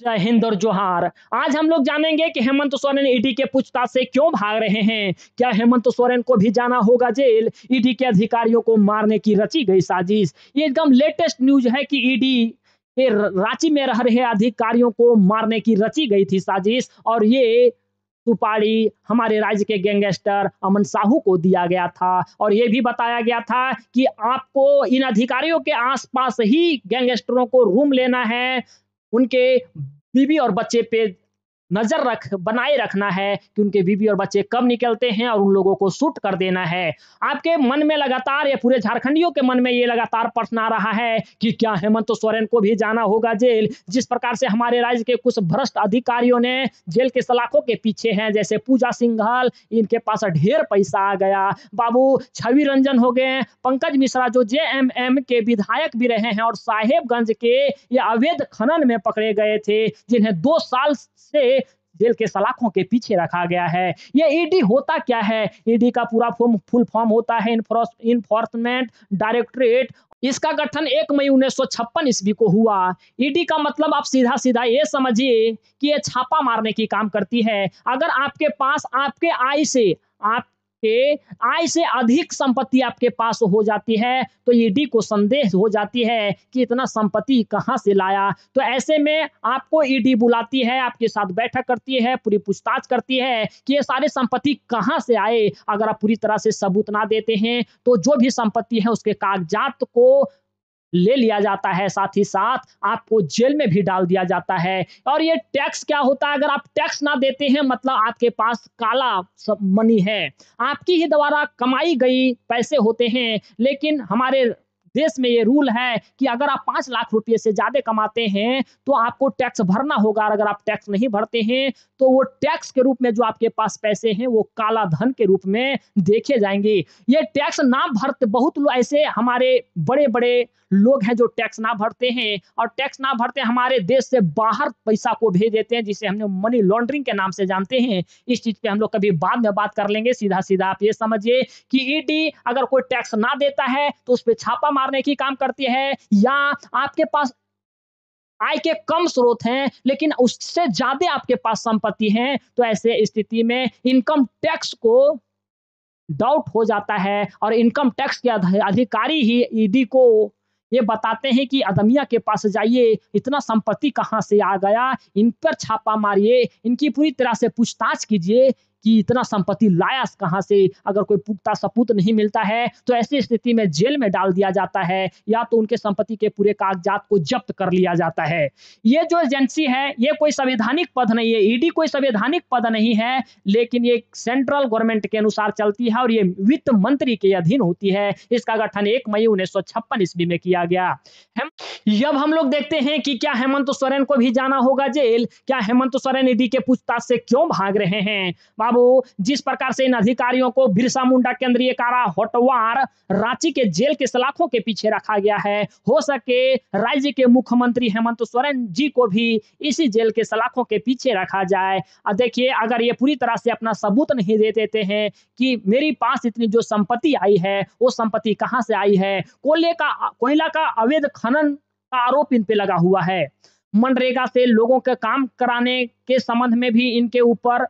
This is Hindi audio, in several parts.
जय हिंद और जोहार आज हम लोग जानेंगे कि हेमंत सोरेन ईडी के पूछताछ से क्यों भाग रहे हैं क्या हेमंत सोरेन को भी जाना होगा जेल ईडी के अधिकारियों को मारने की रची गई साजिश ये एकदम लेटेस्ट न्यूज है कि ईडी के रांची में रह रहे अधिकारियों को मारने की रची गई थी साजिश और ये सुपाड़ी हमारे राज्य के गैंगस्टर अमन साहू को दिया गया था और ये भी बताया गया था कि आपको इन अधिकारियों के आसपास ही गैंगस्टरों को रूम लेना है उनके बीवी और बच्चे पे नज़र रख बनाए रखना है कि उनके बीवी और बच्चे कब निकलते हैं और उन लोगों को शूट कर देना है आपके मन में लगातार या पूरे झारखंडियों के मन में ये लगातार प्रश्न आ रहा है कि क्या हेमंत सोरेन को भी जाना होगा जेल जिस प्रकार से हमारे राज्य के कुछ भ्रष्ट अधिकारियों ने जेल के सलाखों के पीछे हैं जैसे पूजा सिंघल इनके पास ढेर पैसा आ गया बाबू छवि रंजन हो गए पंकज मिश्रा जो जे एम एम के विधायक भी रहे हैं और साहेबगंज के ये अवैध खनन में पकड़े गए थे जिन्हें दो साल से जेल के सलाखों के पीछे रखा गया है यह ईडी होता क्या है ईडी का पूरा फॉर्म फुल फॉर्म होता है इन्फोर्समेंट डायरेक्टरेट इसका गठन एक मई उन्नीस ईस्वी को हुआ ईडी का मतलब आप सीधा सीधा ये समझिए कि यह छापा मारने की काम करती है अगर आपके पास आपके आई से आप के आय से अधिक संपत्ति आपके पास हो जाती है तो ईडी को संदेह हो जाती है कि इतना संपत्ति कहाँ से लाया तो ऐसे में आपको ईडी बुलाती है आपके साथ बैठक करती है पूरी पूछताछ करती है कि ये सारे संपत्ति कहाँ से आए अगर आप पूरी तरह से सबूत ना देते हैं तो जो भी संपत्ति है उसके कागजात को ले लिया जाता है साथ ही साथ आपको जेल में भी डाल दिया जाता है और ये टैक्स क्या होता है अगर आप टैक्स ना देते हैं मतलब आपके पास काला मनी है आपकी ही द्वारा कमाई गई पैसे होते हैं लेकिन हमारे देश में ये रूल है कि अगर आप पांच लाख रुपये से ज़्यादा कमाते हैं तो आपको टैक्स भरना होगा अगर आप टैक्स नहीं भरते हैं तो वो टैक्स के रूप में जो आपके पास पैसे हैं वो काला धन के रूप में देखे जाएंगे ये टैक्स ना भरते बहुत ऐसे हमारे बड़े बड़े लोग हैं जो टैक्स ना भरते हैं और टैक्स ना भरते हमारे देश से बाहर पैसा को भेज देते हैं जिसे हमने मनी लॉन्ड्रिंग के नाम से जानते हैं इस चीज पे हम लोग कभी बाद में बात कर लेंगे सीधा सीधा आप ये समझिए कि ईडी e अगर कोई टैक्स ना देता है तो उस पर छापा मार मारने की काम करती है या आपके पास आय के कम स्रोत हैं लेकिन उससे ज्यादा आपके पास संपत्ति है तो ऐसे स्थिति में इनकम टैक्स को डाउट हो जाता है और इनकम टैक्स के अधिकारी ही ईडी e को ये बताते हैं कि अदमिया के पास जाइए इतना संपत्ति कहाँ से आ गया इन पर छापा मारिए इनकी पूरी तरह से पूछताछ कीजिए कि इतना संपत्ति लायास कहाँ से अगर कोई पुख्ता सपूत नहीं मिलता है तो ऐसी स्थिति में जेल में डाल दिया जाता है या तो उनके संपत्ति के पूरे कागजात को जब्त कर लिया जाता है ये जो एजेंसी है ये कोई संवैधानिक पद नहीं है ईडी e कोई संवैधानिक पद नहीं है लेकिन ये सेंट्रल गवर्नमेंट के अनुसार चलती है और ये वित्त मंत्री के अधीन होती है इसका गठन एक मई उन्नीस ईस्वी में किया गया जब हम लोग देखते हैं कि क्या हेमंत सोरेन को भी जाना होगा जेल क्या हेमंत सोरेन ईडी e के पूछताछ से क्यों भाग रहे हैं बाबू बाबू जिस प्रकार से इन अधिकारियों को बिरसा मुंडा केंद्रीय कारा होटवार रांची के जेल के सलाखों के पीछे रखा गया है हो सके राज्य के मुख्यमंत्री हेमंत सोरेन जी को भी इसी जेल के सलाखों के पीछे रखा जाए देखिए अगर ये पूरी तरह से अपना सबूत नहीं दे देते हैं कि मेरी पास इतनी जो संपत्ति आई है वो संपत्ति कहाँ से आई है कोयले का कोयला का अवैध खनन का आरोप इन पे लगा हुआ है मनरेगा से लोगों के काम कराने के संबंध में भी इनके ऊपर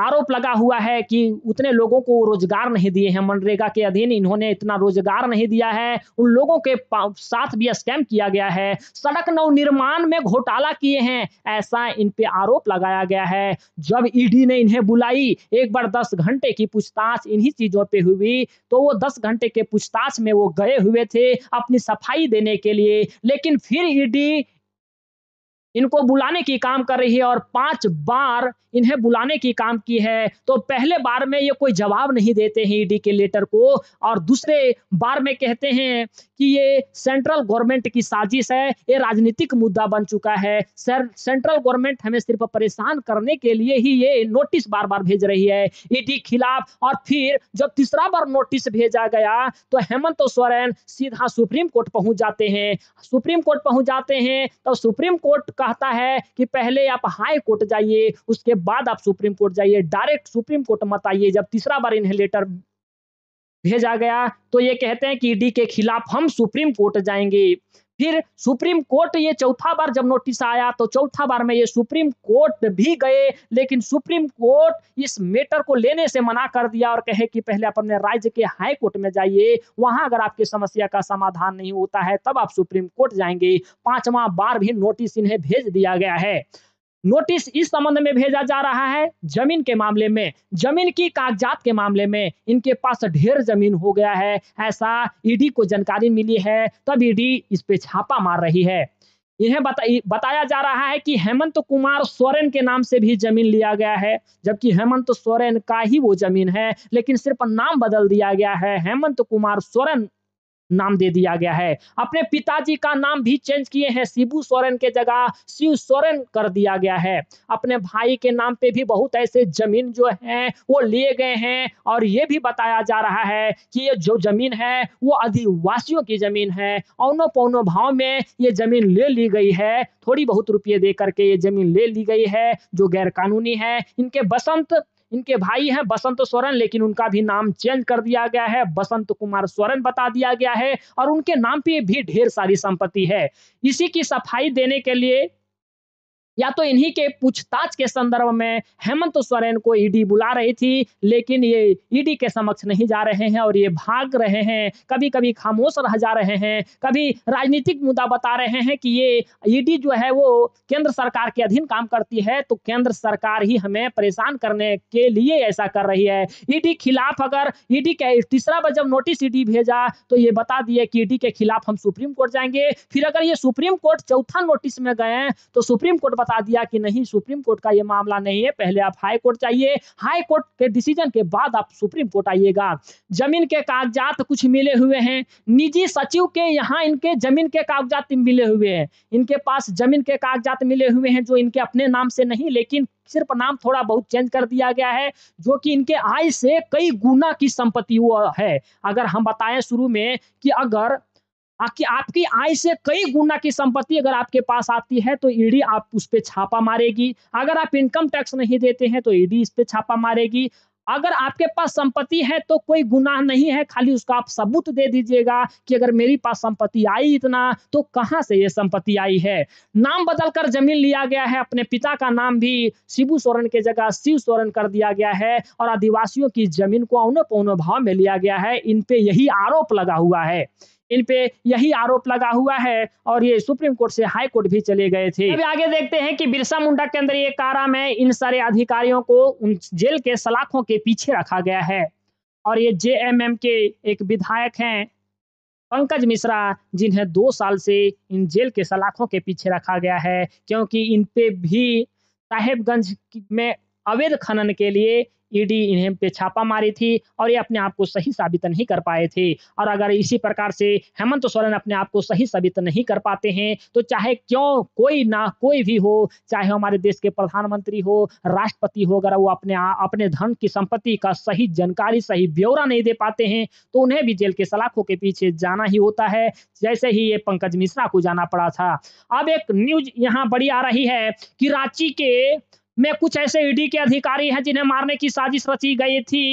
आरोप लगा हुआ है कि उतने लोगों को रोजगार नहीं दिए हैं मनरेगा के अधीन इन्होंने इतना रोजगार नहीं दिया है उन लोगों के साथ भी स्कैम किया गया है सड़क नवनिर्माण में घोटाला किए हैं ऐसा इन पे आरोप लगाया गया है जब ईडी e ने इन्हें बुलाई एक बार दस घंटे की पूछताछ इन्हीं चीजों पे हुई तो वो दस घंटे के पूछताछ में वो गए हुए थे अपनी सफाई देने के लिए लेकिन फिर ईडी e इनको बुलाने की काम कर रही है और पांच बार इन्हें बुलाने की काम की है तो पहले बार में ये कोई जवाब नहीं देते हैं ईडी के लेटर को और दूसरे बार में कहते हैं कि ये सेंट्रल गवर्नमेंट की साजिश है ये राजनीतिक मुद्दा बन चुका है सर सेंट्रल गवर्नमेंट हमें सिर्फ परेशान करने के लिए ही ये नोटिस बार बार भेज रही है ईडी खिलाफ और फिर जब तीसरा बार नोटिस भेजा गया तो हेमंत सोरेन सीधा सुप्रीम कोर्ट पहुंच जाते हैं सुप्रीम कोर्ट पहुंच जाते हैं तो सुप्रीम कोर्ट का कहता है कि पहले आप हाई कोर्ट जाइए उसके बाद आप सुप्रीम कोर्ट जाइए डायरेक्ट सुप्रीम कोर्ट मत आइए जब तीसरा बार इन्हें लेटर भेजा गया तो ये कहते हैं कि ईडी के खिलाफ हम सुप्रीम कोर्ट जाएंगे फिर सुप्रीम कोर्ट ये चौथा बार जब नोटिस आया तो चौथा बार में ये सुप्रीम कोर्ट भी गए लेकिन सुप्रीम कोर्ट इस मेटर को लेने से मना कर दिया और कहे कि पहले आप अपने राज्य के हाई कोर्ट में जाइए वहां अगर आपकी समस्या का समाधान नहीं होता है तब आप सुप्रीम कोर्ट जाएंगे पांचवा बार भी नोटिस इन्हें भेज दिया गया है नोटिस इस संबंध में भेजा जा रहा है जमीन के मामले में जमीन की कागजात के मामले में इनके पास ढेर जमीन हो गया है ऐसा ईडी e को जानकारी मिली है तब ईडी e इस पे छापा मार रही है इन्हें बता, बताया जा रहा है कि हेमंत कुमार सोरेन के नाम से भी जमीन लिया गया है जबकि हेमंत सोरेन का ही वो जमीन है लेकिन सिर्फ नाम बदल दिया गया है हेमंत कुमार सोरेन नाम दे दिया गया है अपने पिताजी का नाम भी चेंज किए हैं शिबू सोरेन के जगह शिव सोरेन कर दिया गया है अपने भाई के नाम पे भी बहुत ऐसे जमीन जो है वो लिए गए हैं और ये भी बताया जा रहा है कि ये जो जमीन है वो आदिवासियों की जमीन है औनो पौनो भाव में ये जमीन ले ली गई है थोड़ी बहुत रुपये दे करके ये जमीन ले ली गई है जो कानूनी है इनके बसंत इनके भाई हैं बसंत स्वरण लेकिन उनका भी नाम चेंज कर दिया गया है बसंत कुमार स्वरण बता दिया गया है और उनके नाम पे भी ढेर सारी संपत्ति है इसी की सफाई देने के लिए या तो इन्हीं के पूछताछ के संदर्भ में हेमंत सोरेन को ईडी e बुला रही थी लेकिन ये ईडी e के समक्ष नहीं जा रहे हैं और ये भाग रहे हैं कभी कभी खामोश रह जा रहे हैं कभी राजनीतिक मुद्दा बता रहे हैं कि ये ईडी e जो है वो केंद्र सरकार के अधीन काम करती है तो केंद्र सरकार ही हमें परेशान करने के लिए ऐसा कर रही है ईडी खिलाफ अगर ईडी के तीसरा बार जब नोटिस ईडी भेजा तो ये बता दिए कि ईडी के खिलाफ हम सुप्रीम कोर्ट जाएंगे फिर अगर ये सुप्रीम कोर्ट चौथा नोटिस में गए तो सुप्रीम कोर्ट बता दिया कि नहीं सुप्रीम कोर्ट का ये मामला नहीं है पहले आप हाई कोर्ट जाइए हाई कोर्ट के डिसीजन के बाद आप सुप्रीम कोर्ट आइएगा जमीन के कागजात कुछ मिले हुए हैं निजी सचिव के यहाँ इनके जमीन के कागजात मिले हुए हैं इनके पास जमीन के कागजात मिले हुए हैं जो इनके अपने नाम से नहीं लेकिन सिर्फ नाम थोड़ा बहुत चेंज कर दिया गया है जो कि इनके आय से कई गुना की संपत्ति वो है अगर हम बताएं शुरू में कि अगर आपकी आपकी आय से कई गुना की संपत्ति अगर आपके पास आती है तो ईडी e आप उस पर छापा मारेगी अगर आप इनकम टैक्स नहीं देते हैं तो ईडी e इस पर छापा मारेगी अगर आपके पास संपत्ति है तो कोई गुनाह नहीं है खाली उसका आप सबूत दे दीजिएगा कि अगर मेरी पास संपत्ति आई इतना तो कहाँ से ये संपत्ति आई है नाम बदलकर जमीन लिया गया है अपने पिता का नाम भी शिबू सोरेन के जगह शिव सोरेन कर दिया गया है और आदिवासियों की जमीन को औनो पौनो भाव में लिया गया है इन पे यही आरोप लगा हुआ है इन पे यही आरोप लगा हुआ है और ये सुप्रीम कोर्ट से हाई कोर्ट भी चले गए थे अभी आगे देखते हैं कि बिरसा मुंडा के अंदर ये कारा में इन सारे अधिकारियों को उन जेल के सलाखों के पीछे रखा गया है और ये एम के एक विधायक हैं पंकज मिश्रा जिन्हें दो साल से इन जेल के सलाखों के पीछे रखा गया है क्योंकि इन पे भी साहेबगंज में अवैध खनन के लिए ईडी इन्हें पे छापा मारी थी और ये अपने आप को सही साबित नहीं कर पाए थे और अगर इसी प्रकार से हेमंत सोरेन अपने आप को सही साबित नहीं कर पाते हैं तो चाहे क्यों कोई ना कोई भी हो चाहे हमारे देश के प्रधानमंत्री हो राष्ट्रपति हो अगर वो अपने आ, अपने धन की संपत्ति का सही जानकारी सही ब्यौरा नहीं दे पाते हैं तो उन्हें भी जेल के सलाखों के पीछे जाना ही होता है जैसे ही ये पंकज मिश्रा को जाना पड़ा था अब एक न्यूज यहाँ बड़ी आ रही है कि रांची के में कुछ ऐसे ईडी के अधिकारी हैं जिन्हें मारने की साजिश रची गई थी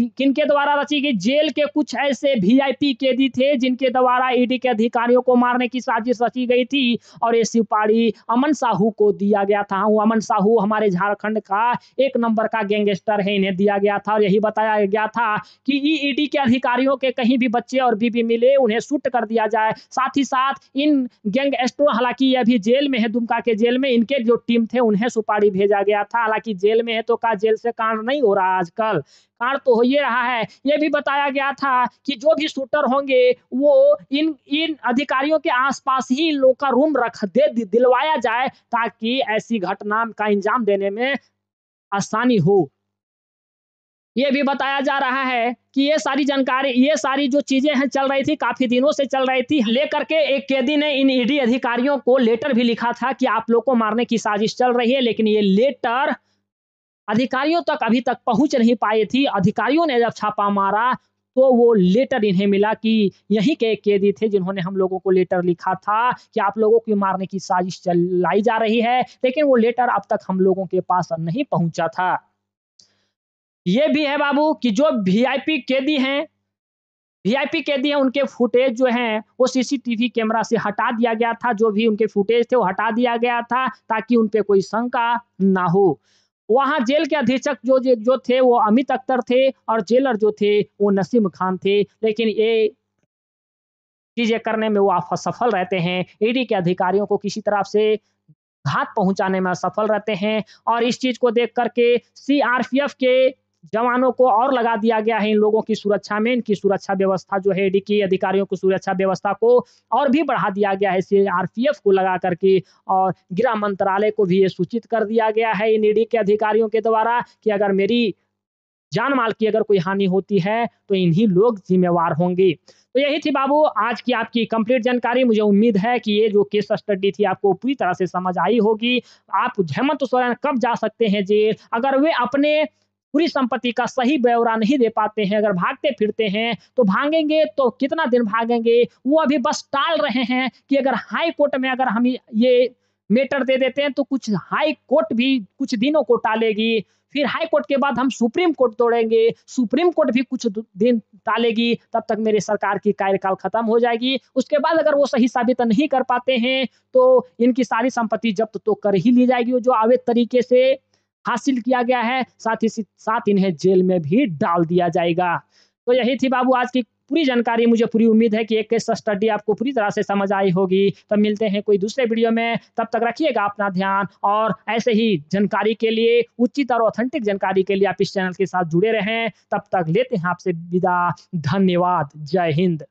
किनके द्वारा रची गई जेल के कुछ ऐसे वीआईपी कैदी थे जिनके द्वारा ईडी e के अधिकारियों को मारने की साजिश रची गई थी और ये सिपाही अमन साहू को दिया गया था हाँ, अमन साहू हमारे झारखंड का एक नंबर का गैंगस्टर है इन्हें दिया गया था और यही बताया गया था कि ईडी e के अधिकारियों के कहीं भी बच्चे और बीबी मिले उन्हें शूट कर दिया जाए साथ ही साथ इन गैंगस्टरों हालांकि ये अभी जेल में है दुमका के जेल में इनके जो टीम थे उन्हें सुपारी भेजा गया था हालांकि जेल में है तो का जेल से कांड नहीं हो रहा आजकल आड़ तो हो ही रहा है ये भी बताया गया था कि जो भी शूटर होंगे वो इन इन अधिकारियों के आसपास ही इन लोग का रूम रख दे दिलवाया जाए ताकि ऐसी घटना का इंजाम देने में आसानी हो ये भी बताया जा रहा है कि ये सारी जानकारी ये सारी जो चीजें हैं चल रही थी काफी दिनों से चल रही थी लेकर के एक कैदी ने इन ईडी अधिकारियों को लेटर भी लिखा था कि आप लोग को मारने की साजिश चल रही है लेकिन ये लेटर अधिकारियों तक अभी तक पहुंच नहीं पाई थी अधिकारियों ने जब छापा मारा तो वो लेटर इन्हें मिला कि यहीं के कैदी थे जिन्होंने हम लोगों को लेटर लिखा था कि आप लोगों की मारने की साजिश चलाई जा रही है लेकिन वो लेटर अब तक हम लोगों के पास नहीं पहुंचा था ये भी है बाबू कि जो वीआईपी कैदी हैं वीआईपी कैदी हैं उनके फुटेज जो हैं वो सीसीटीवी कैमरा से हटा दिया गया था जो भी उनके फुटेज थे वो हटा दिया गया था ताकि उन पर कोई शंका ना हो वहाँ जेल के अधीक्षक जो जो थे वो अमित अख्तर थे और जेलर जो थे वो नसीम खान थे लेकिन ये चीजें करने में वो असफल रहते हैं ईडी e के अधिकारियों को किसी तरह से घात पहुंचाने में असफल रहते हैं और इस चीज को देख करके सीआरपीएफ के जवानों को और लगा दिया गया है इन लोगों की सुरक्षा में इनकी सुरक्षा व्यवस्था जो है डी अधिकारियों की सुरक्षा व्यवस्था को और भी बढ़ा दिया गया है सीआरपीएफ को लगा करके और गृह मंत्रालय को भी ये सूचित कर दिया गया है इन ईडी के अधिकारियों के द्वारा कि अगर मेरी जान माल की अगर कोई हानि होती है तो इन्हीं लोग जिम्मेवार होंगे तो यही थी बाबू आज की आपकी कंप्लीट जानकारी मुझे उम्मीद है कि ये जो केस स्टडी थी आपको पूरी तरह से समझ आई होगी आप हेमंत सोरेन कब जा सकते हैं जेल अगर वे अपने पूरी संपत्ति का सही ब्यौरा नहीं दे पाते हैं अगर भागते फिरते हैं तो भागेंगे तो कितना दिन भागेंगे वो अभी बस टाल रहे हैं कि अगर हाई कोर्ट में अगर हम ये मेटर दे देते हैं तो कुछ हाई कोर्ट भी कुछ दिनों को टालेगी फिर हाई कोर्ट के बाद हम सुप्रीम कोर्ट तोड़ेंगे सुप्रीम कोर्ट भी कुछ दिन टालेगी तब तक मेरी सरकार की कार्यकाल खत्म हो जाएगी उसके बाद अगर वो सही साबित नहीं कर पाते हैं तो इनकी सारी संपत्ति जब्त तो कर ही ली जाएगी जो अवैध तरीके से हासिल किया गया है साथ ही साथ इन्हें जेल में भी डाल दिया जाएगा तो यही थी बाबू आज की पूरी जानकारी मुझे पूरी उम्मीद है कि एक केस स्टडी आपको पूरी तरह से समझ आई होगी तब मिलते हैं कोई दूसरे वीडियो में तब तक रखिएगा अपना ध्यान और ऐसे ही जानकारी के लिए उचित और ऑथेंटिक जानकारी के लिए आप इस चैनल के साथ जुड़े रहें तब तक लेते हैं आपसे विदा धन्यवाद जय हिंद